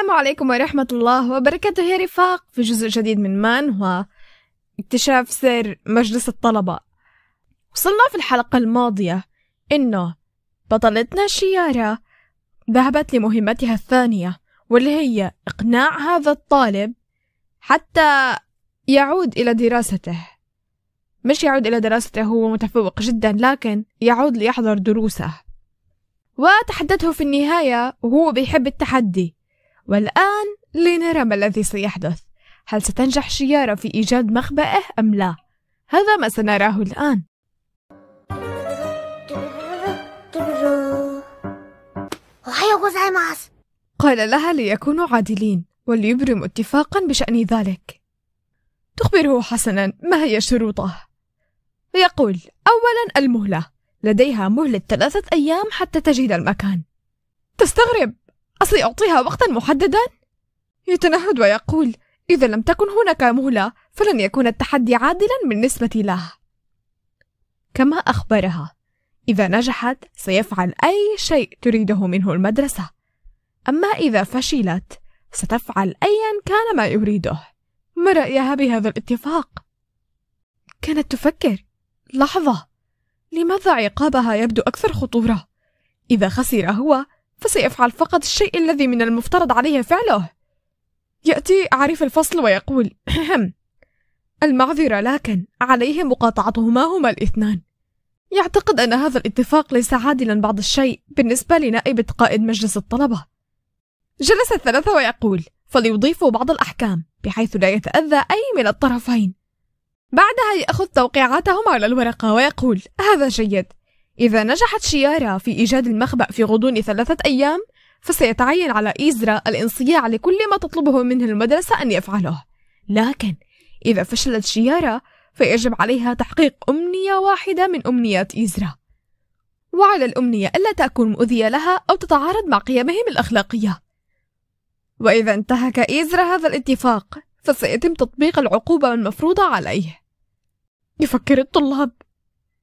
السلام عليكم ورحمة الله وبركاته يا رفاق في جزء جديد من مانهوا اكتشاف سر مجلس الطلبة وصلنا في الحلقة الماضية إنه بطلتنا شيارة ذهبت لمهمتها الثانية واللي هي إقناع هذا الطالب حتى يعود إلى دراسته مش يعود إلى دراسته هو متفوق جدا لكن يعود ليحضر دروسه وتحدته في النهاية وهو بيحب التحدي والآن لنرى ما الذي سيحدث هل ستنجح شيارة في إيجاد مخبئه أم لا؟ هذا ما سنراه الآن قال لها ليكونوا عادلين وليبرموا اتفاقا بشأن ذلك تخبره حسنا ما هي شروطه يقول أولا المهلة لديها مهلة ثلاثة أيام حتى تجد المكان تستغرب أصلي أعطيها وقتا محددا يتنهد ويقول إذا لم تكن هناك مهلة فلن يكون التحدي عادلا بالنسبة له كما أخبرها إذا نجحت سيفعل أي شيء تريده منه المدرسة أما إذا فشلت ستفعل أيا كان ما يريده ما رأيها بهذا الاتفاق؟ كانت تفكر لحظة لماذا عقابها يبدو أكثر خطورة؟ إذا خسر هو فسيفعل فقط الشيء الذي من المفترض عليه فعله يأتي عريف الفصل ويقول المعذرة لكن عليه مقاطعتهما هما الاثنان يعتقد أن هذا الاتفاق ليس عادلا بعض الشيء بالنسبة لنائبة قائد مجلس الطلبة جلس الثلاثة ويقول فليضيفوا بعض الأحكام بحيث لا يتأذى أي من الطرفين بعدها يأخذ توقيعاتهم على الورقة ويقول هذا جيد إذا نجحت شيارا في إيجاد المخبأ في غضون ثلاثة أيام فسيتعين على إيزرا الانصياع لكل ما تطلبه منه المدرسة أن يفعله لكن إذا فشلت شيارا، فيجب عليها تحقيق أمنية واحدة من أمنيات إيزرا وعلى الأمنية ألا تكون مؤذية لها أو تتعارض مع قيمهم الأخلاقية وإذا انتهك إيزرا هذا الاتفاق فسيتم تطبيق العقوبة المفروضة عليه يفكر الطلاب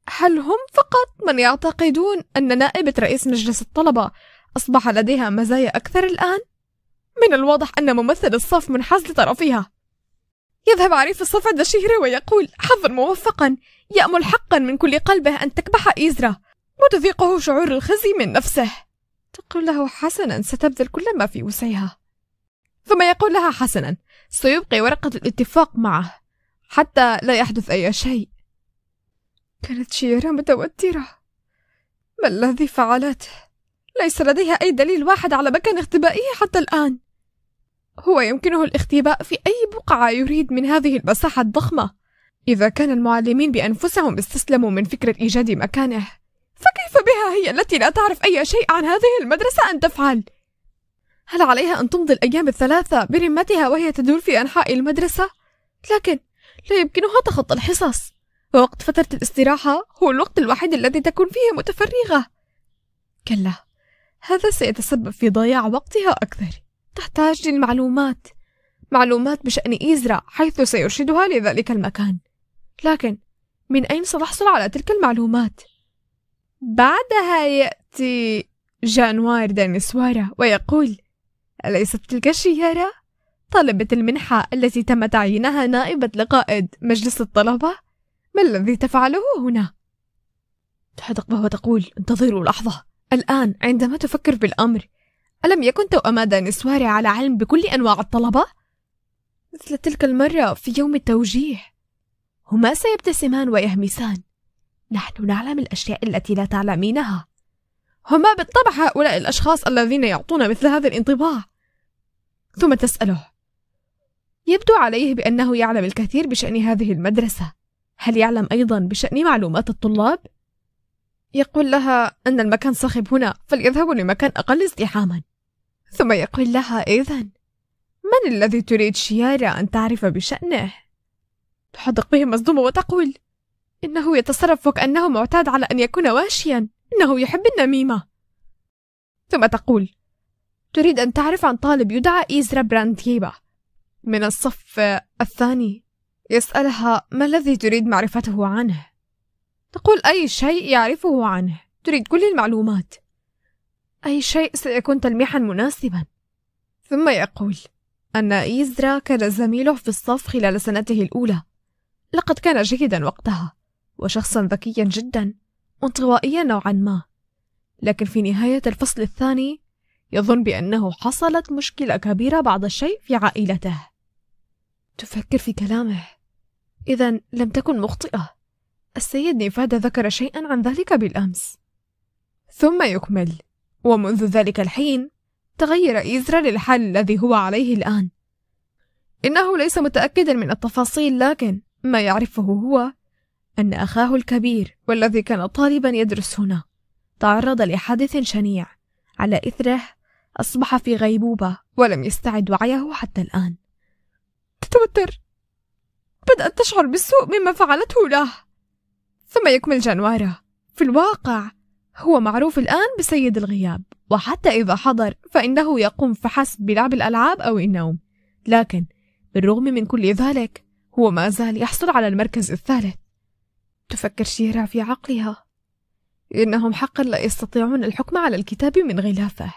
هل هم فقط من يعتقدون أن نائبة رئيس مجلس الطلبة أصبح لديها مزايا أكثر الآن؟ من الواضح أن ممثل الصف منحاز لطرفها يذهب عريف الصف عند الشهرة ويقول حظا موفقا يأمل حقا من كل قلبه أن تكبح إيزرا وتذيقه شعور الخزي من نفسه تقول له حسنا ستبذل كل ما في وسعها ثم يقول لها حسنا سيبقي ورقة الاتفاق معه حتى لا يحدث أي شيء كانت شيرا متوترة ما الذي فعلته؟ ليس لديها أي دليل واحد على مكان اختبائه حتى الآن هو يمكنه الاختباء في أي بقعة يريد من هذه المساحة الضخمة إذا كان المعلمين بأنفسهم استسلموا من فكرة إيجاد مكانه فكيف بها هي التي لا تعرف أي شيء عن هذه المدرسة أن تفعل؟ هل عليها أن تمضي الأيام الثلاثة برمتها وهي تدور في أنحاء المدرسة؟ لكن لا يمكنها تخطى الحصص ووقت فترة الاستراحة هو الوقت الوحيد الذي تكون فيه متفرغة كلا هذا سيتسبب في ضياع وقتها أكثر تحتاج للمعلومات معلومات بشأن إيزرا حيث سيرشدها لذلك المكان لكن من أين سنحصل على تلك المعلومات؟ بعدها يأتي جانوار دانسوارا ويقول أليست تلك الشيارة؟ طالبة المنحة التي تم تعيينها نائبة لقائد مجلس الطلبة ما الذي تفعله هنا تحدق وتقول انتظروا لحظة الآن عندما تفكر بالأمر ألم يكن توأم دانسواري على علم بكل أنواع الطلبة؟ مثل تلك المرة في يوم التوجيه هما سيبتسمان ويهمسان نحن نعلم الأشياء التي لا تعلمينها هما بالطبع هؤلاء الأشخاص الذين يعطون مثل هذا الانطباع ثم تسأله يبدو عليه بأنه يعلم الكثير بشأن هذه المدرسة هل يعلم أيضا بشأن معلومات الطلاب؟ يقول لها أن المكان صخب هنا فليذهبوا لمكان أقل ازدحاما ثم يقول لها إذا من الذي تريد شيارة أن تعرف بشأنه؟ تحدق به مصدومة وتقول إنه يتصرف وكأنه معتاد على أن يكون واشيا إنه يحب النميمة ثم تقول تريد أن تعرف عن طالب يدعى إيزرا برانتيبا من الصف الثاني يسألها ما الذي تريد معرفته عنه تقول أي شيء يعرفه عنه تريد كل المعلومات أي شيء سيكون تلميحا مناسبا ثم يقول أن إيزرا كان زميله في الصف خلال سنته الأولى لقد كان جيدا وقتها وشخصا ذكيا جدا وانطوائيا نوعا ما لكن في نهاية الفصل الثاني يظن بأنه حصلت مشكلة كبيرة بعض الشيء في عائلته تفكر في كلامه إذا لم تكن مخطئة السيد نيفادا ذكر شيئا عن ذلك بالأمس ثم يكمل ومنذ ذلك الحين تغير إيزرا للحال الذي هو عليه الآن إنه ليس متأكدا من التفاصيل لكن ما يعرفه هو أن أخاه الكبير والذي كان طالبا يدرس هنا تعرض لحادث شنيع على إثره أصبح في غيبوبة ولم يستعد وعيه حتى الآن تتوتر بدأت تشعر بالسوء مما فعلته له ثم يكمل جانوارا في الواقع هو معروف الآن بسيد الغياب وحتى إذا حضر فإنه يقوم فحسب بلعب الألعاب أو النوم لكن بالرغم من كل ذلك هو ما زال يحصل على المركز الثالث تفكر شيرا في عقلها إنهم حقا لا يستطيعون الحكم على الكتاب من غلافه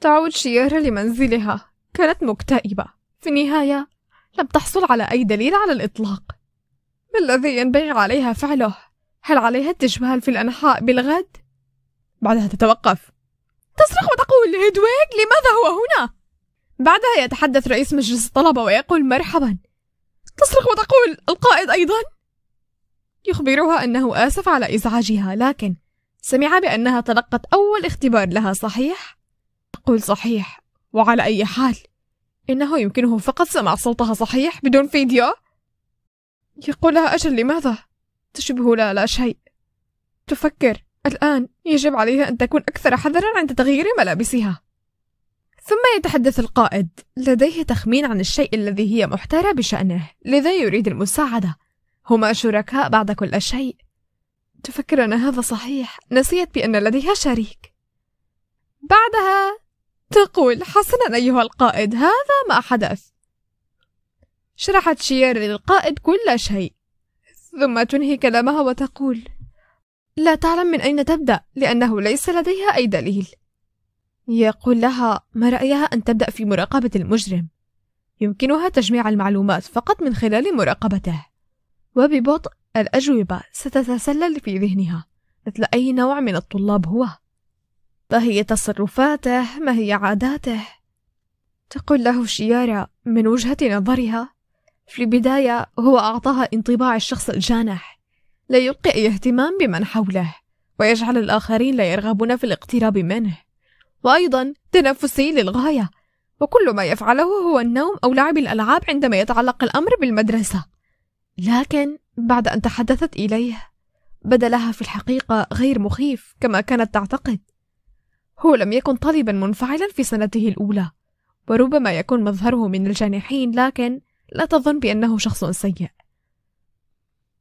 تعود شيرا لمنزلها كانت مكتئبة في النهاية لم تحصل على أي دليل على الإطلاق ما الذي ينبغي عليها فعله؟ هل عليها التجمال في الأنحاء بالغد؟ بعدها تتوقف تصرخ وتقول هيدويغ لماذا هو هنا؟ بعدها يتحدث رئيس مجلس الطلبة ويقول مرحبا تصرخ وتقول القائد أيضا يخبرها أنه آسف على إزعاجها لكن سمع بأنها تلقت أول اختبار لها صحيح؟ تقول صحيح وعلى أي حال إنه يمكنه فقط سماع صوتها صحيح بدون فيديو يقول لها أجل لماذا؟ تشبه لا لا شيء تفكر الآن يجب عليها أن تكون أكثر حذرا عند تغيير ملابسها ثم يتحدث القائد لديه تخمين عن الشيء الذي هي محتارة بشأنه لذا يريد المساعدة هما شركاء بعد كل شيء تفكر أن هذا صحيح نسيت بأن لديها شريك بعدها تقول حسنا أيها القائد هذا ما حدث شرحت شير للقائد كل شيء ثم تنهي كلامها وتقول لا تعلم من أين تبدأ لأنه ليس لديها أي دليل يقول لها ما رأيها أن تبدأ في مراقبة المجرم يمكنها تجميع المعلومات فقط من خلال مراقبته وببطء الأجوبة ستتسلل في ذهنها مثل أي نوع من الطلاب هو ما هي تصرفاته ما هي عاداته تقول له شيارة من وجهة نظرها في البداية هو أعطاها انطباع الشخص الجانح لا يلقي أي اهتمام بمن حوله ويجعل الآخرين لا يرغبون في الاقتراب منه وأيضا تنفسي للغاية وكل ما يفعله هو النوم أو لعب الألعاب عندما يتعلق الأمر بالمدرسة لكن بعد أن تحدثت إليه بدا لها في الحقيقة غير مخيف كما كانت تعتقد هو لم يكن طالبا منفعلا في سنته الأولى وربما يكون مظهره من الجانحين لكن لا تظن بأنه شخص سيء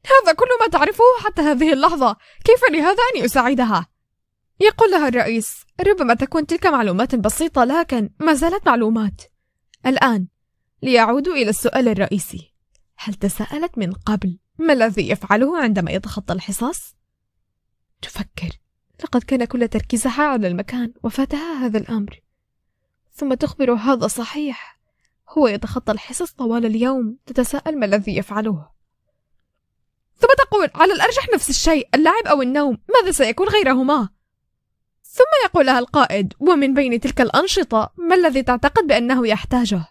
هذا كل ما تعرفه حتى هذه اللحظة كيف لهذا أن أساعدها؟ يقول لها الرئيس ربما تكون تلك معلومات بسيطة لكن ما زالت معلومات الآن ليعود إلى السؤال الرئيسي هل تساءلت من قبل ما الذي يفعله عندما يتخطى الحصص؟ تفكر لقد كان كل تركيزها على المكان وفاتها هذا الأمر ثم تخبر هذا صحيح هو يتخطى الحصص طوال اليوم تتساءل ما الذي يفعله ثم تقول على الأرجح نفس الشيء اللعب أو النوم ماذا سيكون غيرهما ثم يقول لها القائد ومن بين تلك الأنشطة ما الذي تعتقد بأنه يحتاجه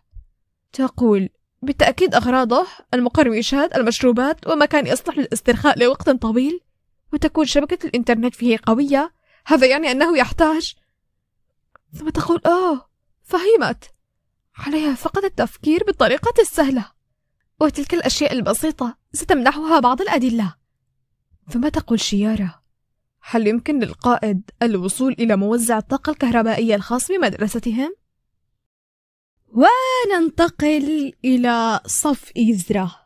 تقول بالتأكيد أغراضه المقرمشات المشروبات ومكان يصلح للاسترخاء لوقت طويل وتكون شبكة الإنترنت فيه قوية هذا يعني أنه يحتاج ثم تقول آه فهمت عليها فقط التفكير بالطريقة السهلة وتلك الأشياء البسيطة ستمنحها بعض الأدلة ثم تقول شيارة هل يمكن للقائد الوصول إلى موزع الطاقة الكهربائية الخاص بمدرستهم؟ وننتقل إلى صف إيزره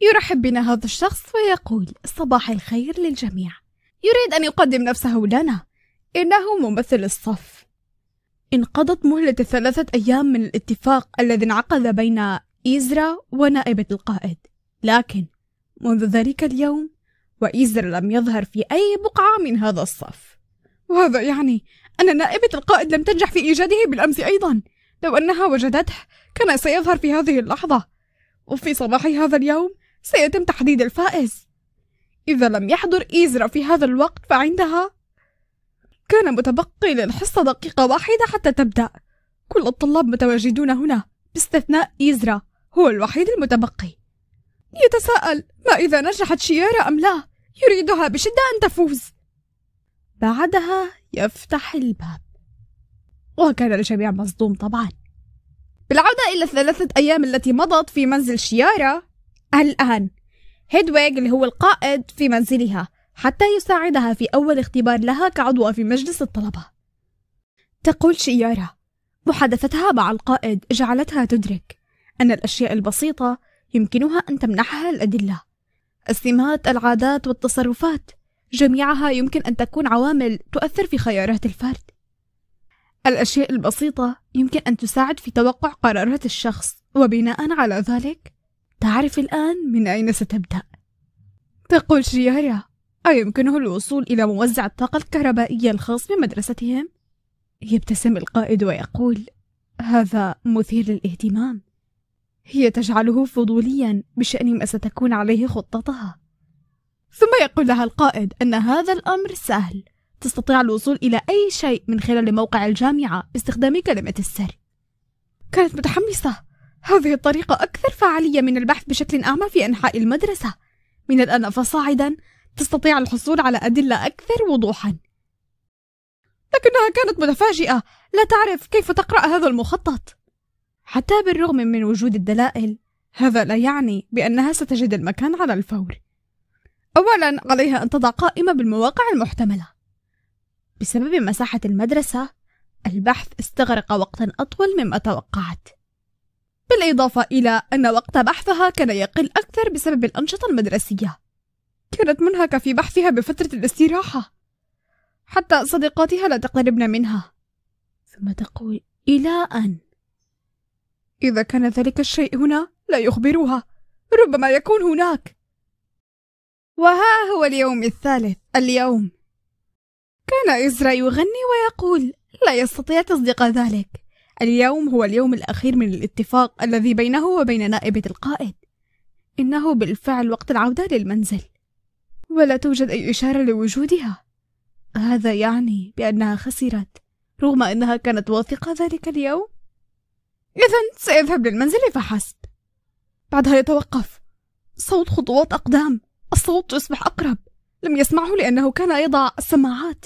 يرحب بنا هذا الشخص ويقول صباح الخير للجميع يريد أن يقدم نفسه لنا إنه ممثل الصف انقضت مهلة ثلاثة أيام من الاتفاق الذي انعقد بين إيزرا ونائبة القائد لكن منذ ذلك اليوم وإيزرا لم يظهر في أي بقعة من هذا الصف وهذا يعني أن نائبة القائد لم تنجح في إيجاده بالأمس أيضا لو أنها وجدته كان سيظهر في هذه اللحظة وفي صباح هذا اليوم سيتم تحديد الفائز إذا لم يحضر إيزرا في هذا الوقت فعندها كان متبقي للحصة دقيقة واحدة حتى تبدأ كل الطلاب متواجدون هنا باستثناء إيزرا هو الوحيد المتبقي يتساءل ما إذا نجحت شيارة أم لا يريدها بشدة أن تفوز بعدها يفتح الباب وكان الجميع مصدوم طبعا بالعودة إلى الثلاثة أيام التي مضت في منزل شيارة الآن هيدويغ اللي هو القائد في منزلها حتى يساعدها في أول اختبار لها كعضوة في مجلس الطلبة تقول شيارة محادثتها مع القائد جعلتها تدرك أن الأشياء البسيطة يمكنها أن تمنحها الأدلة السمات العادات والتصرفات جميعها يمكن أن تكون عوامل تؤثر في خيارات الفرد الأشياء البسيطة يمكن أن تساعد في توقع قرارات الشخص وبناء على ذلك تعرف الآن من أين ستبدأ تقول شيارة أيمكنه الوصول إلى موزع الطاقة الكهربائية الخاص بمدرستهم؟ يبتسم القائد ويقول هذا مثير للاهتمام هي تجعله فضوليا بشأن ما ستكون عليه خطتها ثم يقول لها القائد أن هذا الأمر سهل تستطيع الوصول إلى أي شيء من خلال موقع الجامعة باستخدام كلمة السر كانت متحمسة هذه الطريقة أكثر فعالية من البحث بشكل أعمى في أنحاء المدرسة. من الآن فصاعدا تستطيع الحصول على أدلة أكثر وضوحا. لكنها كانت متفاجئة، لا تعرف كيف تقرأ هذا المخطط. حتى بالرغم من وجود الدلائل، هذا لا يعني بأنها ستجد المكان على الفور. أولا عليها أن تضع قائمة بالمواقع المحتملة. بسبب مساحة المدرسة، البحث استغرق وقتا أطول مما توقعت. بالإضافة إلى أن وقت بحثها كان يقل أكثر بسبب الأنشطة المدرسية كانت منهكة في بحثها بفترة الاستراحة حتى صديقاتها لا تقتربن منها ثم تقول إلى أن إذا كان ذلك الشيء هنا لا يخبرها ربما يكون هناك وها هو اليوم الثالث اليوم كان إزرا يغني ويقول لا يستطيع تصديق ذلك اليوم هو اليوم الأخير من الاتفاق الذي بينه وبين نائبة القائد إنه بالفعل وقت العودة للمنزل ولا توجد أي إشارة لوجودها هذا يعني بأنها خسرت رغم أنها كانت واثقة ذلك اليوم إذا سيذهب للمنزل فحسب بعدها يتوقف صوت خطوات أقدام الصوت يصبح أقرب لم يسمعه لأنه كان يضع السماعات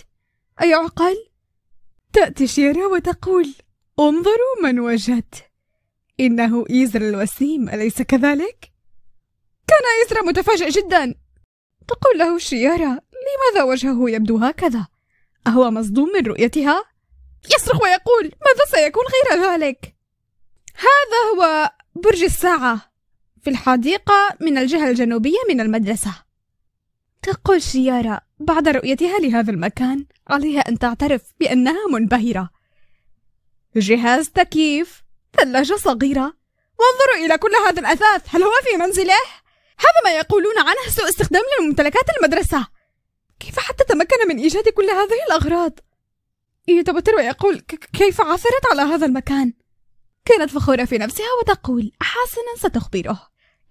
أي عقل؟ تأتي شيرا وتقول انظروا من وجدت إنه إيزر الوسيم أليس كذلك؟ كان إيزر متفاجئ جدا تقول له شيارة لماذا وجهه يبدو هكذا؟ أهو مصدوم من رؤيتها؟ يصرخ ويقول ماذا سيكون غير ذلك؟ هذا هو برج الساعة في الحديقة من الجهة الجنوبية من المدرسة تقول شيارة بعد رؤيتها لهذا المكان عليها أن تعترف بأنها منبهرة جهاز تكييف ثلاجة صغيرة وانظروا إلى كل هذا الأثاث هل هو في منزله؟ هذا ما يقولون عنه سوء استخدام لممتلكات المدرسة كيف حتى تمكن من إيجاد كل هذه الأغراض؟ يتوتر إيه، ويقول كيف عثرت على هذا المكان؟ كانت فخورة في نفسها وتقول حسنا ستخبره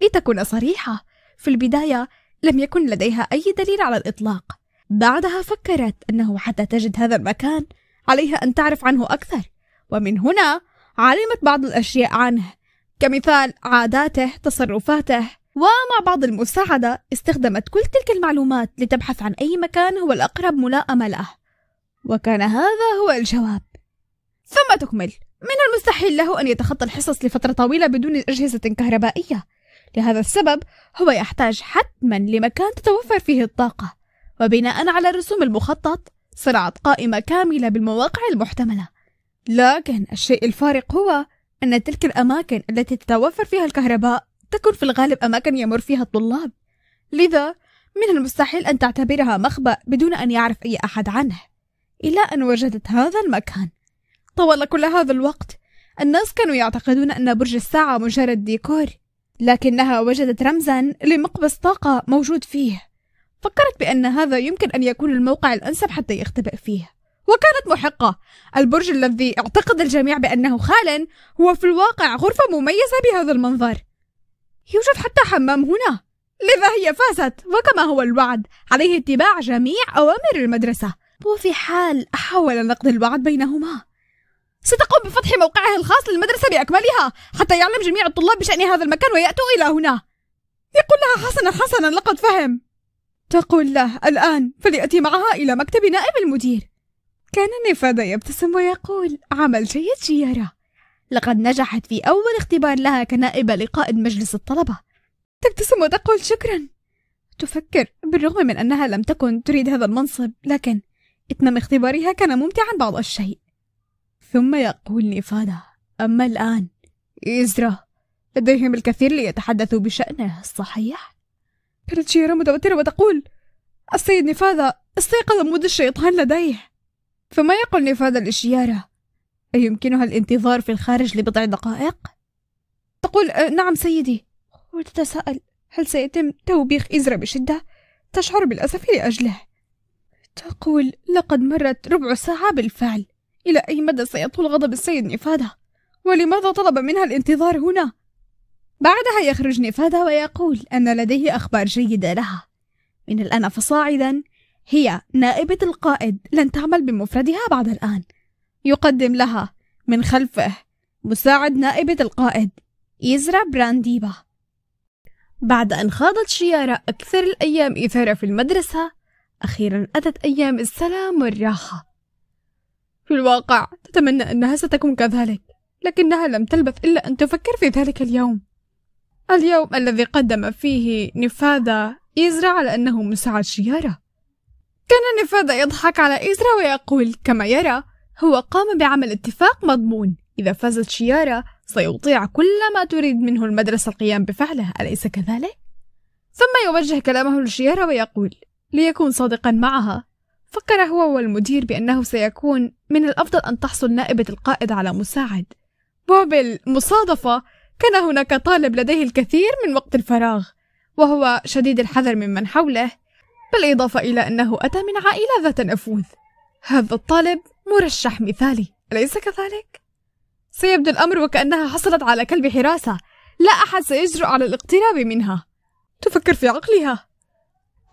لتكون صريحة في البداية لم يكن لديها أي دليل على الإطلاق بعدها فكرت أنه حتى تجد هذا المكان عليها أن تعرف عنه أكثر ومن هنا علمت بعض الأشياء عنه كمثال عاداته تصرفاته ومع بعض المساعدة استخدمت كل تلك المعلومات لتبحث عن أي مكان هو الأقرب ملائمة له وكان هذا هو الجواب ثم تكمل من المستحيل له أن يتخطى الحصص لفترة طويلة بدون أجهزة كهربائية لهذا السبب هو يحتاج حتما لمكان تتوفر فيه الطاقة وبناء على الرسوم المخطط صنعت قائمة كاملة بالمواقع المحتملة لكن الشيء الفارق هو أن تلك الأماكن التي تتوفر فيها الكهرباء تكون في الغالب أماكن يمر فيها الطلاب لذا من المستحيل أن تعتبرها مخبأ بدون أن يعرف أي أحد عنه إلى أن وجدت هذا المكان طوال كل هذا الوقت الناس كانوا يعتقدون أن برج الساعة مجرد ديكور لكنها وجدت رمزا لمقبس طاقة موجود فيه فكرت بأن هذا يمكن أن يكون الموقع الأنسب حتى يختبئ فيه وكانت محقة البرج الذي اعتقد الجميع بأنه خال هو في الواقع غرفة مميزة بهذا المنظر يوجد حتى حمام هنا لذا هي فازت وكما هو الوعد عليه اتباع جميع أوامر المدرسة وفي حال حاول نقض الوعد بينهما ستقوم بفتح موقعها الخاص للمدرسة بأكملها حتى يعلم جميع الطلاب بشأن هذا المكان ويأتوا إلى هنا يقول لها حسنا حسنا لقد فهم تقول له الآن فليأتي معها إلى مكتب نائب المدير كان نيفادا يبتسم ويقول عمل جيد جيارة لقد نجحت في أول اختبار لها كنائبة لقائد مجلس الطلبة تبتسم وتقول شكرا تفكر بالرغم من أنها لم تكن تريد هذا المنصب لكن إتمام اختبارها كان ممتعا بعض الشيء ثم يقول نيفادا أما الآن إزرا لديهم الكثير ليتحدثوا بشأنه صحيح؟ كانت شيرا متوترة وتقول السيد نفاذا استيقظ مود الشيطان لديه فما يقل نيفادا الإشيارة أيمكنها الانتظار في الخارج لبضع دقائق؟ تقول أه نعم سيدي وتتساءل هل سيتم توبيخ إزرا بشدة؟ تشعر بالأسف لأجله تقول لقد مرت ربع ساعة بالفعل إلى أي مدى سيطول غضب السيد نفادة؟ ولماذا طلب منها الانتظار هنا؟ بعدها يخرج نفادة ويقول أن لديه أخبار جيدة لها من الآن فصاعدا هي نائبة القائد لن تعمل بمفردها بعد الآن يقدم لها من خلفه مساعد نائبة القائد إيزرا برانديبا بعد أن خاضت شيارة أكثر الأيام إثارة في المدرسة أخيرا أتت أيام السلام والراحة في الواقع تتمنى أنها ستكون كذلك لكنها لم تلبث إلا أن تفكر في ذلك اليوم اليوم الذي قدم فيه نفاذة إزرا على أنه مساعد شيارة كان نفاذ يضحك على إزرا ويقول كما يرى هو قام بعمل اتفاق مضمون إذا فازت شيارة سيطيع كل ما تريد منه المدرسة القيام بفعله أليس كذلك؟ ثم يوجه كلامه لشيارة ويقول ليكون صادقا معها فكر هو والمدير بأنه سيكون من الأفضل أن تحصل نائبة القائد على مساعد وبالمصادفة كان هناك طالب لديه الكثير من وقت الفراغ وهو شديد الحذر ممن حوله بالإضافة إلى أنه أتى من عائلة ذات نفوذ هذا الطالب مرشح مثالي أليس كذلك؟ سيبدو الأمر وكأنها حصلت على كلب حراسة لا أحد سيجرؤ على الاقتراب منها تفكر في عقلها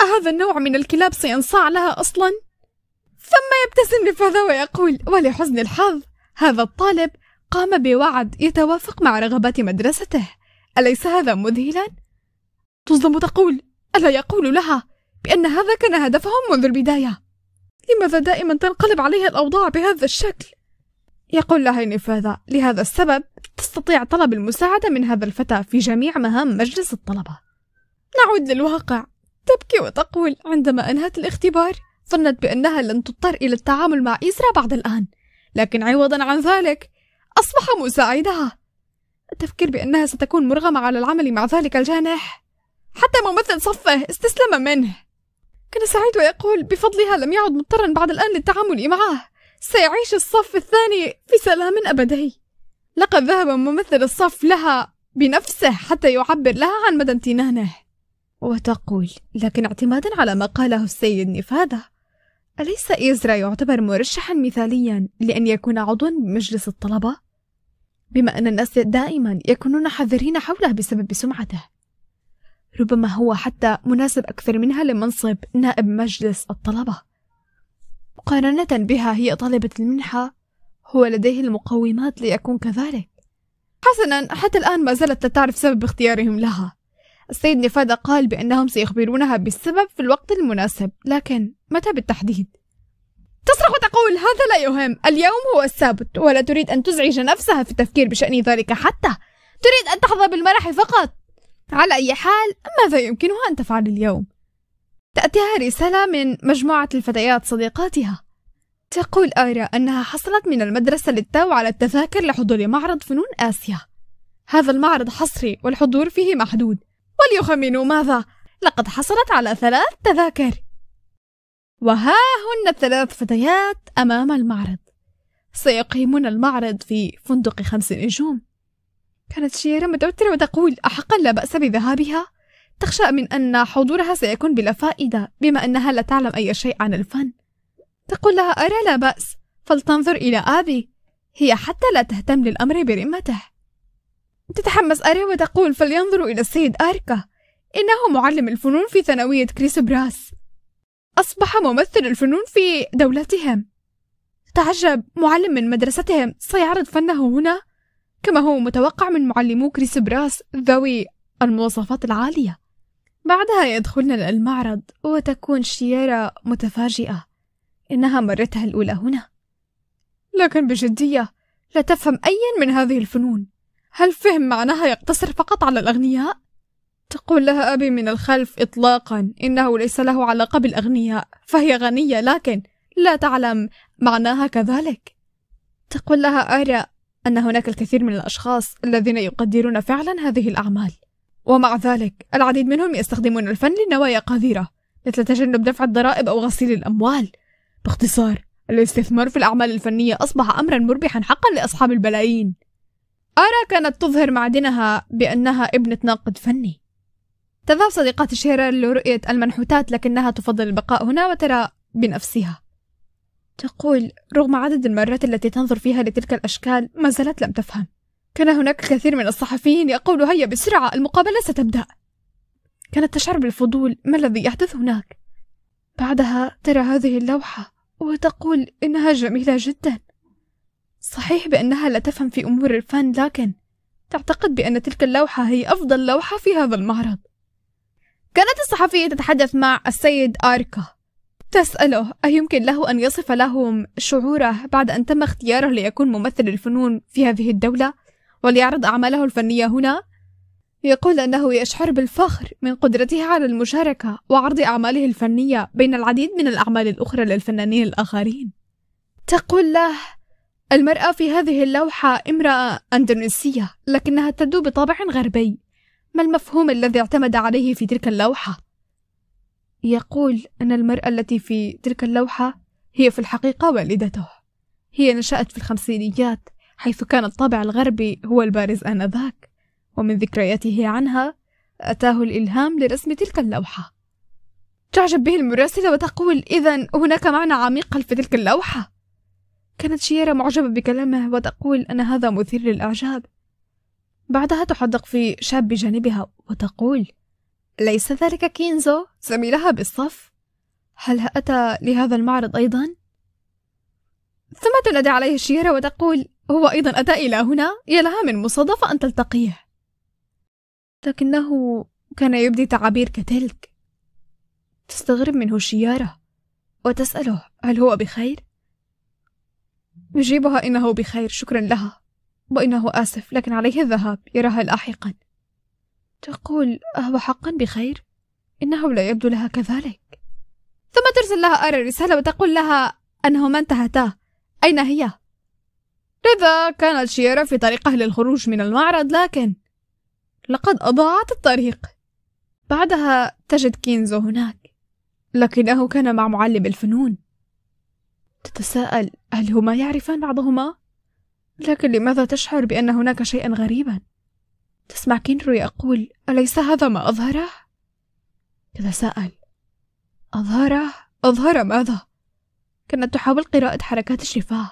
أهذا النوع من الكلاب سينصاع لها أصلا؟ ثم يبتسم لفذا ويقول ولحزن الحظ هذا الطالب قام بوعد يتوافق مع رغبات مدرسته أليس هذا مذهلا؟ تصدم تقول ألا يقول لها بأن هذا كان هدفهم منذ البداية لماذا دائما تنقلب عليها الأوضاع بهذا الشكل؟ يقول لها نفاذة لهذا السبب تستطيع طلب المساعدة من هذا الفتى في جميع مهام مجلس الطلبة نعود للواقع تبكي وتقول عندما أنهت الاختبار ظنت بأنها لن تضطر إلى التعامل مع إسرا بعد الآن لكن عوضا عن ذلك أصبح مساعدها التفكير بأنها ستكون مرغمة على العمل مع ذلك الجانح حتى ممثل صفه استسلم منه كان سعيد ويقول بفضلها لم يعد مضطرا بعد الآن للتعامل معه سيعيش الصف الثاني في سلام أبدي لقد ذهب ممثل الصف لها بنفسه حتى يعبر لها عن مدى امتنانه وتقول لكن اعتمادا على ما قاله السيد نفادة أليس إزرا يعتبر مرشحا مثاليا لأن يكون عضوا بمجلس الطلبة؟ بما أن الناس دائما يكونون حذرين حوله بسبب سمعته ربما هو حتى مناسب أكثر منها لمنصب نائب مجلس الطلبة مقارنة بها هي طالبة المنحة هو لديه المقومات ليكون كذلك حسنا حتى الآن ما زالت لا تعرف سبب اختيارهم لها السيد نفادة قال بأنهم سيخبرونها بالسبب في الوقت المناسب لكن متى بالتحديد؟ تصرخ وتقول هذا لا يهم اليوم هو السبت ولا تريد أن تزعج نفسها في التفكير بشأن ذلك حتى تريد أن تحظى بالمرح فقط على أي حال ماذا يمكنها أن تفعل اليوم؟ تأتيها رسالة من مجموعة الفتيات صديقاتها تقول آيرا أنها حصلت من المدرسة للتو على التذاكر لحضور معرض فنون آسيا هذا المعرض حصري والحضور فيه محدود وليخمنوا ماذا؟ لقد حصلت على ثلاث تذاكر وها هن الثلاث فتيات أمام المعرض سيقيمون المعرض في فندق خمس نجوم كانت شيرا متوترة وتقول أحقا لا بأس بذهابها؟ تخشى من أن حضورها سيكون بلا فائدة بما أنها لا تعلم أي شيء عن الفن تقول لها أرى لا بأس فلتنظر إلى أبي هي حتى لا تهتم للأمر برمته تتحمس أرى وتقول فلينظر إلى السيد أركا إنه معلم الفنون في ثانوية كريس براس أصبح ممثل الفنون في دولتهم تعجب معلم من مدرستهم سيعرض فنه هنا كما هو متوقع من معلمو كريس براس ذوي المواصفات العالية بعدها يدخلن المعرض وتكون شيارة متفاجئة إنها مرتها الأولى هنا لكن بجدية لا تفهم أيا من هذه الفنون هل فهم معناها يقتصر فقط على الأغنياء؟ تقول لها أبي من الخلف إطلاقا إنه ليس له علاقة بالأغنياء فهي غنية لكن لا تعلم معناها كذلك تقول لها أرى أن هناك الكثير من الأشخاص الذين يقدرون فعلا هذه الأعمال ومع ذلك العديد منهم يستخدمون الفن لنوايا قذرة مثل تجنب دفع الضرائب أو غسيل الأموال باختصار الاستثمار في الأعمال الفنية أصبح أمرا مربحا حقا لأصحاب البلايين آرا كانت تظهر معدنها بأنها ابنة ناقد فني تذهب صديقات شيرر لرؤية المنحوتات لكنها تفضل البقاء هنا وترى بنفسها تقول رغم عدد المرات التي تنظر فيها لتلك الأشكال ما زالت لم تفهم كان هناك كثير من الصحفيين يقول هيا بسرعة المقابلة ستبدأ كانت تشعر بالفضول ما الذي يحدث هناك بعدها ترى هذه اللوحة وتقول إنها جميلة جدا صحيح بأنها لا تفهم في أمور الفن لكن تعتقد بأن تلك اللوحة هي أفضل لوحة في هذا المعرض كانت الصحفية تتحدث مع السيد آركا تسأله أيمكن له أن يصف لهم شعوره بعد أن تم اختياره ليكون ممثل الفنون في هذه الدولة وليعرض أعماله الفنية هنا؟ يقول أنه يشعر بالفخر من قدرته على المشاركة وعرض أعماله الفنية بين العديد من الأعمال الأخرى للفنانين الآخرين. تقول له: المرأة في هذه اللوحة امرأة أندونيسية، لكنها تبدو بطابع غربي. ما المفهوم الذي اعتمد عليه في تلك اللوحة؟ يقول أن المرأة التي في تلك اللوحة هي في الحقيقة والدته هي نشأت في الخمسينيات حيث كان الطابع الغربي هو البارز آنذاك ومن ذكرياته عنها أتاه الإلهام لرسم تلك اللوحة تعجب به المراسلة وتقول إذا هناك معنى عميق خلف تلك اللوحة كانت شيرة معجبة بكلامه وتقول أن هذا مثير للإعجاب بعدها تحدق في شاب بجانبها وتقول ليس ذلك كينزو زميلها بالصف؟ هل أتى لهذا المعرض أيضا؟ ثم تنادي عليه شيرا وتقول هو أيضا أتى إلى هنا يا لها من مصادفة أن تلتقيه لكنه كان يبدي تعابير كتلك تستغرب منه شيارة وتسأله هل هو بخير؟ يجيبها إنه بخير شكرا لها وإنه آسف لكن عليه الذهاب يراها لاحقا تقول أهو حقا بخير إنه لا يبدو لها كذلك ثم ترسل لها أرى الرسالة وتقول لها أنهما انتهتا أين هي؟ لذا كانت شيرا في طريقه للخروج من المعرض لكن لقد أضاعت الطريق بعدها تجد كينزو هناك لكنه كان مع معلم الفنون تتساءل هل هما يعرفان بعضهما لكن لماذا تشعر بان هناك شيئا غريبا تسمع كينرو يقول أليس هذا ما أظهره؟ تتساءل أظهره؟ أظهر ماذا؟ كانت تحاول قراءة حركات الشفاه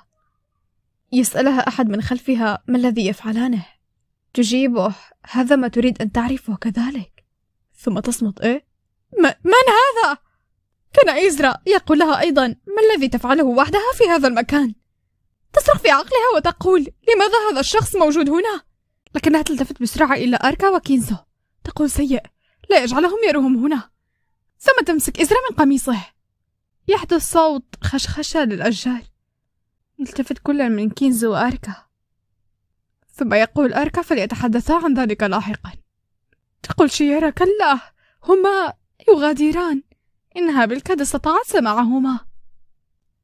يسألها أحد من خلفها ما الذي يفعلانه تجيبه هذا ما تريد أن تعرفه كذلك ثم تصمت إيه؟ من هذا؟ كان إيزرا يقول لها أيضا ما الذي تفعله وحدها في هذا المكان؟ تصرخ في عقلها وتقول لماذا هذا الشخص موجود هنا؟ لكنها تلتفت بسرعة إلى أركا وكينزو تقول سيء لا يجعلهم يروهم هنا ثم تمسك إزرة من قميصه يحدث صوت خشخشة للأشجار يلتفت كل من كينزو وأركا ثم يقول أركا فليتحدثا عن ذلك لاحقا تقول شيارا كلا هما يغادران إنها بالكاد استطاعت سماعهما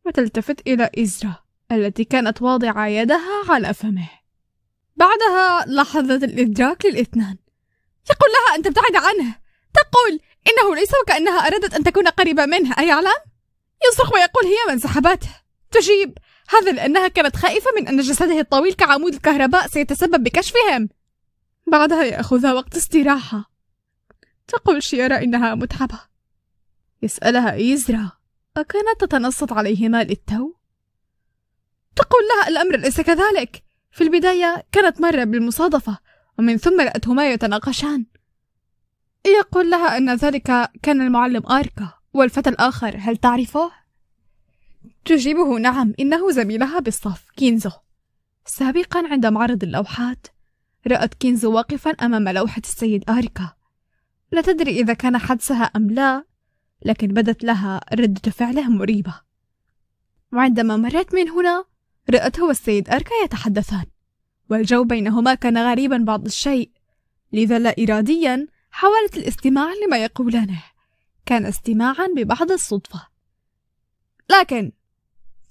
وتلتفت إلى إزرا التي كانت واضعة يدها على فمه بعدها لحظة الإدراك للاثنان يقول لها أن تبتعد عنه تقول إنه ليس وكأنها أرادت أن تكون قريبة منه أيعلم؟ يصرخ ويقول هي من سحبته تجيب هذا لأنها كانت خائفة من أن جسده الطويل كعمود الكهرباء سيتسبب بكشفهم بعدها يأخذها وقت استراحة تقول شيرا إنها متعبة يسألها إيزرا أكانت تتنصت عليهما للتو؟ تقول لها الأمر ليس كذلك في البداية كانت مرة بالمصادفة ومن ثم رأتهما يتناقشان يقول لها أن ذلك كان المعلم آركا والفتى الآخر هل تعرفه؟ تجيبه نعم إنه زميلها بالصف كينزو سابقا عند معرض اللوحات رأت كينزو واقفا أمام لوحة السيد آركا لا تدري إذا كان حدسها أم لا لكن بدت لها ردة فعله مريبة وعندما مرت من هنا رأته والسيد أركا يتحدثان والجو بينهما كان غريبا بعض الشيء لذا لا إراديا حاولت الاستماع لما يقولانه كان استماعا ببعض الصدفة لكن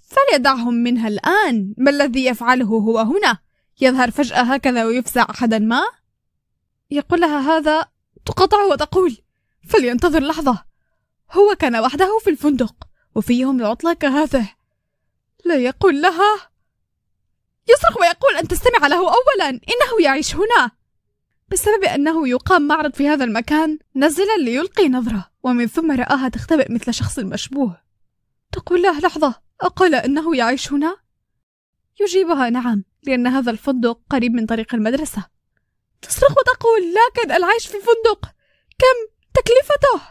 فليدعهم منها الآن ما الذي يفعله هو هنا يظهر فجأة هكذا ويفزع أحدا ما يقول لها هذا تقطع وتقول فلينتظر لحظة هو كان وحده في الفندق وفي يوم العطلة كهذه لا يقول لها يصرخ ويقول أن تستمع له أولا إنه يعيش هنا بسبب أنه يقام معرض في هذا المكان نزلا ليلقي نظرة ومن ثم رآها تختبئ مثل شخص مشبوه تقول له لحظة أقال أنه يعيش هنا؟ يجيبها نعم لأن هذا الفندق قريب من طريق المدرسة تصرخ وتقول لكن العيش في فندق كم تكلفته؟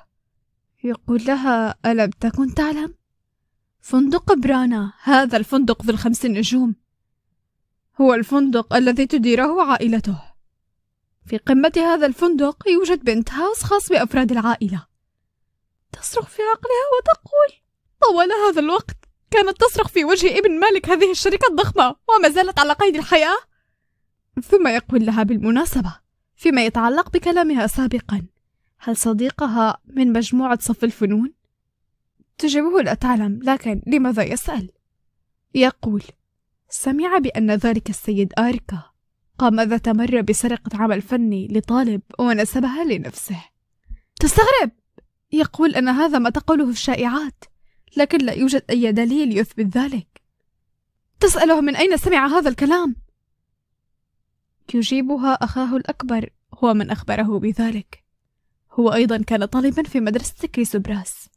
يقول لها ألم تكن تعلم فندق برانا هذا الفندق ذو الخمس نجوم هو الفندق الذي تديره عائلته في قمة هذا الفندق يوجد بنت هاوس خاص بأفراد العائلة تصرخ في عقلها وتقول طوال هذا الوقت كانت تصرخ في وجه ابن مالك هذه الشركة الضخمة وما زالت على قيد الحياة ثم يقول لها بالمناسبة فيما يتعلق بكلامها سابقا هل صديقها من مجموعة صف الفنون؟ تجيبه لا تعلم لكن لماذا يسأل؟ يقول سمع بأن ذلك السيد آريكا قام ذات مرة بسرقة عمل فني لطالب ونسبها لنفسه تستغرب يقول أن هذا ما تقوله الشائعات لكن لا يوجد أي دليل يثبت ذلك تسأله من أين سمع هذا الكلام يجيبها أخاه الأكبر هو من أخبره بذلك هو أيضا كان طالبا في مدرسة كريسوبراس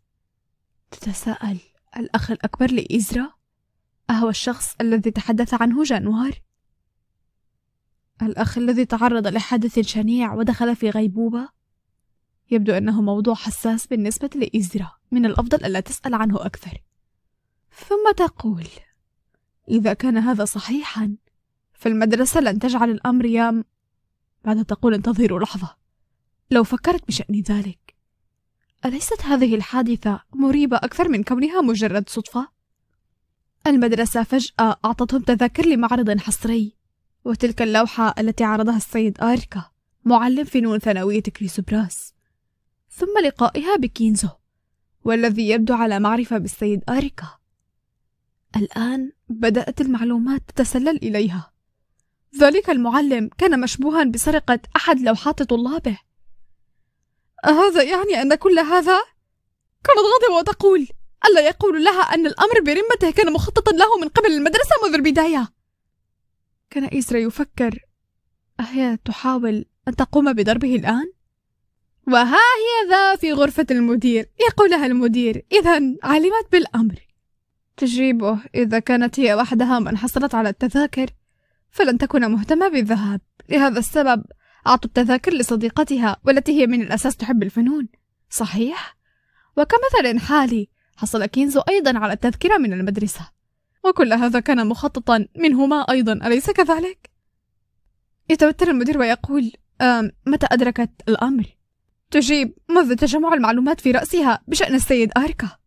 تتساءل الأخ الأكبر لإزرا أهو الشخص الذي تحدث عنه جانوار؟ الأخ الذي تعرض لحادث شنيع ودخل في غيبوبة؟ يبدو أنه موضوع حساس بالنسبة لإزرا من الأفضل ألا تسأل عنه أكثر ثم تقول إذا كان هذا صحيحا فالمدرسة لن تجعل الأمر يام بعد تقول انتظروا لحظة لو فكرت بشأن ذلك أليست هذه الحادثة مريبة أكثر من كونها مجرد صدفة؟ المدرسة فجأة أعطتهم تذاكر لمعرض حصري وتلك اللوحة التي عرضها السيد آركا معلم فنون ثانوية كريسوبراس ثم لقائها بكينزو والذي يبدو على معرفة بالسيد آريكا الآن بدأت المعلومات تتسلل إليها ذلك المعلم كان مشبوها بسرقة أحد لوحات طلابه أهذا يعني أن كل هذا؟ كانت غاضبة وتقول ألا يقول لها أن الأمر برمته كان مخططا له من قبل المدرسة منذ البداية كان إسرا يفكر أهي تحاول أن تقوم بضربه الآن؟ وها هي ذا في غرفة المدير يقولها المدير إذا علمت بالأمر تجيبه إذا كانت هي وحدها من حصلت على التذاكر فلن تكون مهتمة بالذهاب لهذا السبب أعطوا التذاكر لصديقتها والتي هي من الأساس تحب الفنون صحيح؟ وكمثل حالي حصل كينزو أيضا على التذكرة من المدرسة وكل هذا كان مخططا منهما أيضا أليس كذلك؟ يتوتر المدير ويقول متى أدركت الأمر؟ تجيب منذ تجمع المعلومات في رأسها بشأن السيد أركا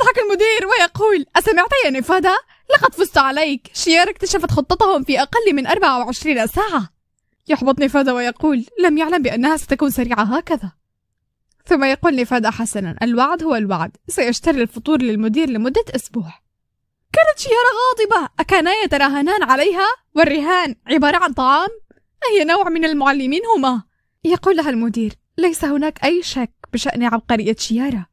يضحك المدير ويقول أسمعت يا نفادة؟ لقد فزت عليك شيار اكتشفت خطتهم في أقل من 24 ساعة يحبط نفادة ويقول لم يعلم بأنها ستكون سريعة هكذا ثم يقول نفادة حسنا الوعد هو الوعد سيشتري الفطور للمدير لمدة أسبوع كانت شيارة غاضبة أكانا يتراهنان عليها والرهان عبارة عن طعام أي نوع من المعلمين هما يقول لها المدير ليس هناك أي شك بشأن عبقرية شيارة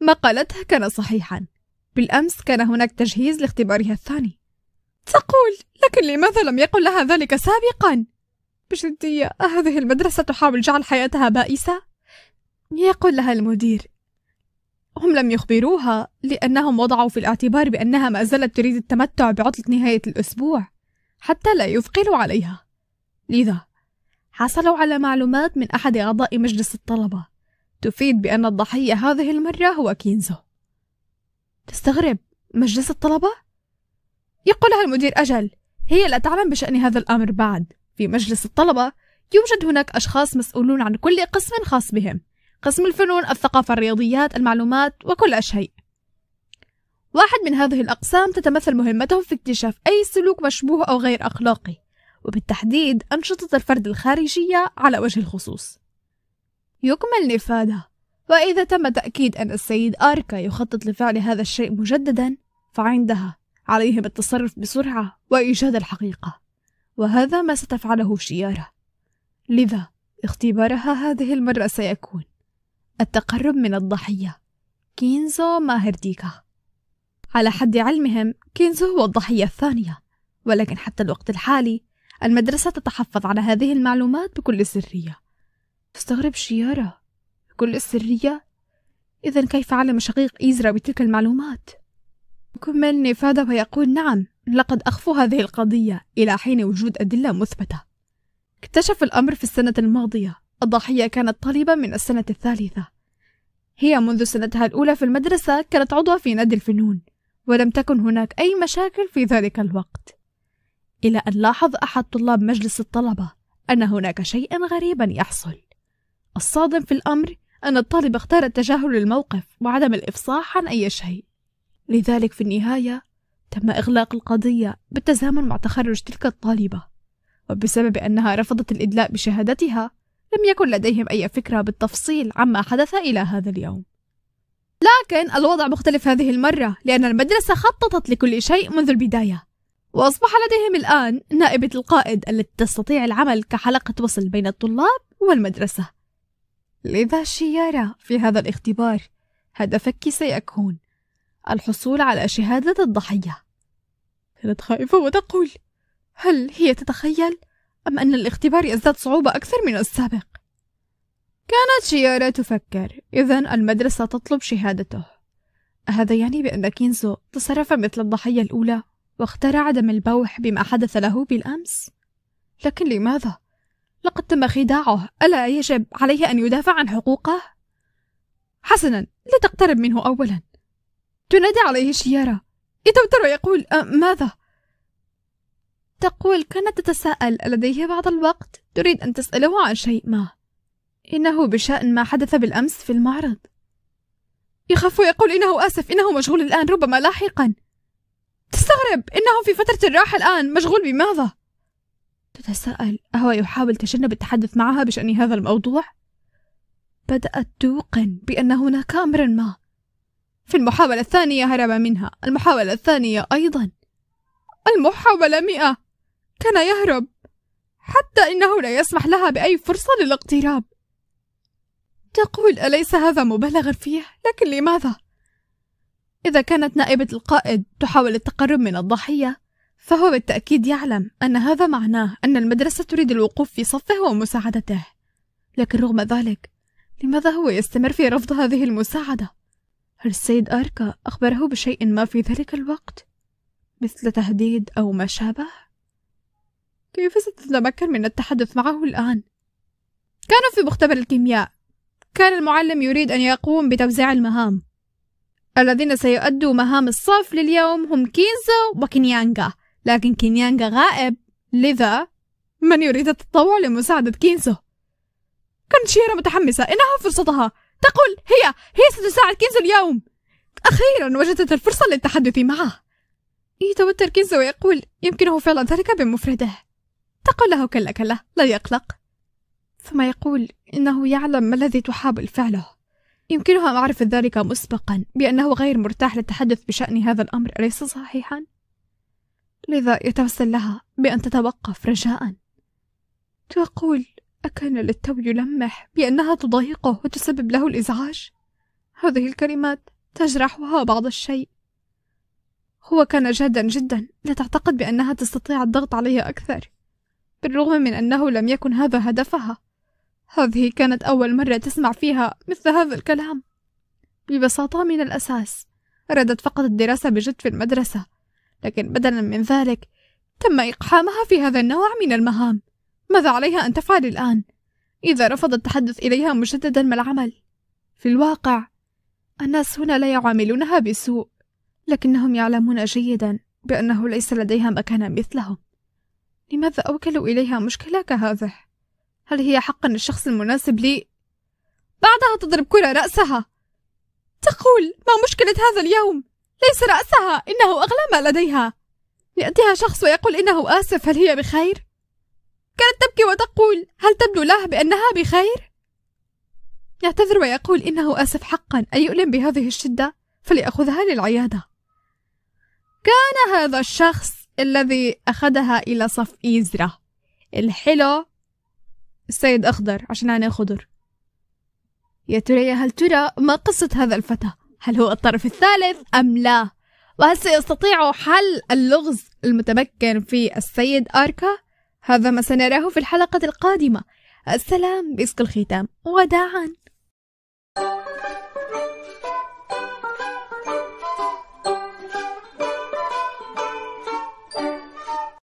ما قالتها كان صحيحا بالأمس كان هناك تجهيز لاختبارها الثاني تقول لكن لماذا لم يقل لها ذلك سابقا بجدية هذه المدرسة تحاول جعل حياتها بائسة؟ يقول لها المدير هم لم يخبروها لأنهم وضعوا في الاعتبار بأنها ما زالت تريد التمتع بعطلة نهاية الأسبوع حتى لا يثقلوا عليها لذا حصلوا على معلومات من أحد أعضاء مجلس الطلبة تفيد بأن الضحية هذه المرة هو كينزو تستغرب مجلس الطلبة؟ يقول لها المدير أجل هي لا تعلم بشأن هذا الأمر بعد في مجلس الطلبة يوجد هناك أشخاص مسؤولون عن كل قسم خاص بهم قسم الفنون الثقافة الرياضيات المعلومات وكل شيء واحد من هذه الأقسام تتمثل مهمتهم في اكتشاف أي سلوك مشبوه أو غير أخلاقي وبالتحديد أنشطة الفرد الخارجية على وجه الخصوص يكمل نفاده وإذا تم تأكيد أن السيد آركا يخطط لفعل هذا الشيء مجددا فعندها عليهم التصرف بسرعة وإيجاد الحقيقة وهذا ما ستفعله شيارة لذا اختبارها هذه المرة سيكون التقرب من الضحية كينزو ماهرديكا على حد علمهم كينزو هو الضحية الثانية ولكن حتى الوقت الحالي المدرسة تتحفظ على هذه المعلومات بكل سرية تستغرب شيارة بكل سرية إذا كيف علم شقيق إيزرا بتلك المعلومات؟ كمل يفاد ويقول نعم لقد أخفوا هذه القضية إلى حين وجود أدلة مثبتة اكتشف الأمر في السنة الماضية الضحية كانت طالبة من السنة الثالثة هي منذ سنتها الأولى في المدرسة كانت عضوة في نادي الفنون ولم تكن هناك أي مشاكل في ذلك الوقت إلى أن لاحظ أحد طلاب مجلس الطلبة أن هناك شيئا غريبا يحصل الصادم في الأمر أن الطالب اختار التجاهل للموقف وعدم الإفصاح عن أي شيء لذلك في النهاية تم إغلاق القضية بالتزامن مع تخرج تلك الطالبة وبسبب أنها رفضت الإدلاء بشهادتها لم يكن لديهم أي فكرة بالتفصيل عما حدث إلى هذا اليوم لكن الوضع مختلف هذه المرة لأن المدرسة خططت لكل شيء منذ البداية وأصبح لديهم الآن نائبة القائد التي تستطيع العمل كحلقة وصل بين الطلاب والمدرسة لذا شيارة في هذا الاختبار هدفك سيكون الحصول على شهادة الضحية كانت خائفة وتقول هل هي تتخيل أم أن الاختبار يزداد صعوبة أكثر من السابق؟ كانت شيارة تفكر إذا المدرسة تطلب شهادته هذا يعني بأن كينزو تصرف مثل الضحية الأولى واخترع عدم البوح بما حدث له بالأمس لكن لماذا؟ لقد تم خداعه ألا يجب عليه أن يدافع عن حقوقه؟ حسنا لا تقترب منه أولا تنادى عليه شيارة يتوتر ويقول أه، ماذا؟ تقول كانت تتساءل لديه بعض الوقت تريد أن تسأله عن شيء ما إنه بشأن ما حدث بالأمس في المعرض يخاف ويقول إنه آسف إنه مشغول الآن ربما لاحقا تستغرب إنه في فترة الراحة الآن مشغول بماذا؟ تتساءل أهو يحاول تجنب التحدث معها بشأن هذا الموضوع؟ بدأت توقن بأن هناك أمر ما في المحاولة الثانية هرب منها المحاولة الثانية أيضا المحاولة مئة كان يهرب حتى إنه لا يسمح لها بأي فرصة للاقتراب تقول أليس هذا مبالغا فيه؟ لكن لماذا؟ إذا كانت نائبة القائد تحاول التقرب من الضحية فهو بالتأكيد يعلم أن هذا معناه أن المدرسة تريد الوقوف في صفه ومساعدته لكن رغم ذلك لماذا هو يستمر في رفض هذه المساعدة؟ هل السيد أركا أخبره بشيء ما في ذلك الوقت مثل تهديد أو ما شابه؟ كيف ستتمكن من التحدث معه الآن؟ كانوا في مختبر الكيمياء كان المعلم يريد أن يقوم بتوزيع المهام الذين سيؤدوا مهام الصف لليوم هم كينزو وكينيانغا لكن كينيانغا غائب لذا من يريد التطوع لمساعدة كينزو؟ كانشيرا متحمسة إنها فرصتها تقول هي هي ستساعد كينزو اليوم أخيرا وجدت الفرصة للتحدث معه يتوتر إيه، كينزو ويقول يمكنه فعل ذلك بمفرده تقول له كلا كلا لا يقلق ثم يقول إنه يعلم ما الذي تحاول فعله يمكنها معرفة ذلك مسبقا بأنه غير مرتاح للتحدث بشأن هذا الأمر أليس صحيحا؟ لذا يتوسل لها بأن تتوقف رجاء تقول أكان للتو يلمح بأنها تضايقه وتسبب له الإزعاج؟ هذه الكلمات تجرحها بعض الشيء هو كان جادا جدا لا تعتقد بأنها تستطيع الضغط عليه أكثر بالرغم من أنه لم يكن هذا هدفها هذه كانت أول مرة تسمع فيها مثل هذا الكلام ببساطة من الأساس أرادت فقط الدراسة بجد في المدرسة لكن بدلا من ذلك تم إقحامها في هذا النوع من المهام ماذا عليها أن تفعل الآن؟ إذا رفض التحدث إليها مجددا ما العمل؟ في الواقع الناس هنا لا يعاملونها بسوء لكنهم يعلمون جيدا بأنه ليس لديها مكان مثلهم لماذا أوكلوا إليها مشكلة كهذه؟ هل هي حقا الشخص المناسب لي؟ بعدها تضرب كرة رأسها تقول ما مشكلة هذا اليوم؟ ليس رأسها إنه أغلى ما لديها يأتيها شخص ويقول إنه آسف هل هي بخير؟ كانت تبكي وتقول هل تبدو له بأنها بخير؟ يعتذر ويقول إنه آسف حقا أن يؤلم بهذه الشدة فليأخذها للعيادة كان هذا الشخص الذي أخذها إلى صف إيزرا الحلو السيد أخضر عشان عينيه خضر يا ترى يا هل ترى ما قصة هذا الفتى؟ هل هو الطرف الثالث أم لا؟ وهل سيستطيع حل اللغز المتمكن في السيد أركا؟ هذا ما سنراه في الحلقة القادمة السلام مسك الختام وداعاً